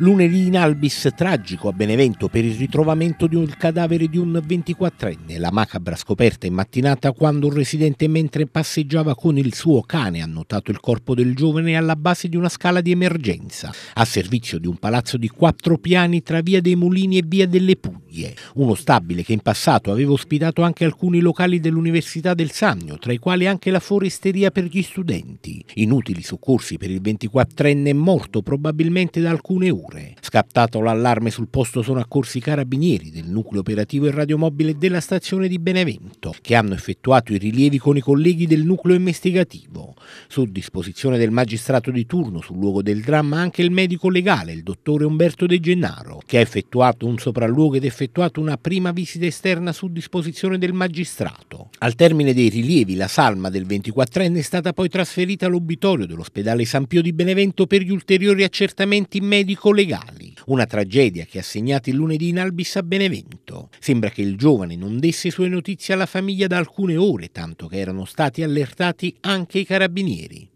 Lunedì in Albis tragico a Benevento per il ritrovamento di un cadavere di un 24enne. La macabra scoperta in mattinata quando un residente mentre passeggiava con il suo cane ha notato il corpo del giovane alla base di una scala di emergenza, a servizio di un palazzo di quattro piani tra via dei Mulini e via delle pute. Medie, uno stabile che in passato aveva ospitato anche alcuni locali dell'Università del Sannio, tra i quali anche la foresteria per gli studenti. Inutili soccorsi per il 24enne morto probabilmente da alcune ore. Scattato l'allarme sul posto sono accorsi i carabinieri del nucleo operativo e radiomobile della stazione di Benevento, che hanno effettuato i rilievi con i colleghi del nucleo investigativo. Su disposizione del magistrato di turno sul luogo del dramma anche il medico legale, il dottore Umberto De Gennaro, che ha effettuato un sopralluogo ed effettuato effettuato una prima visita esterna su disposizione del magistrato. Al termine dei rilievi, la salma del 24enne è stata poi trasferita all'obitorio dell'ospedale San Pio di Benevento per gli ulteriori accertamenti medico-legali. Una tragedia che ha segnato il lunedì in Albis a Benevento. Sembra che il giovane non desse sue notizie alla famiglia da alcune ore, tanto che erano stati allertati anche i carabinieri.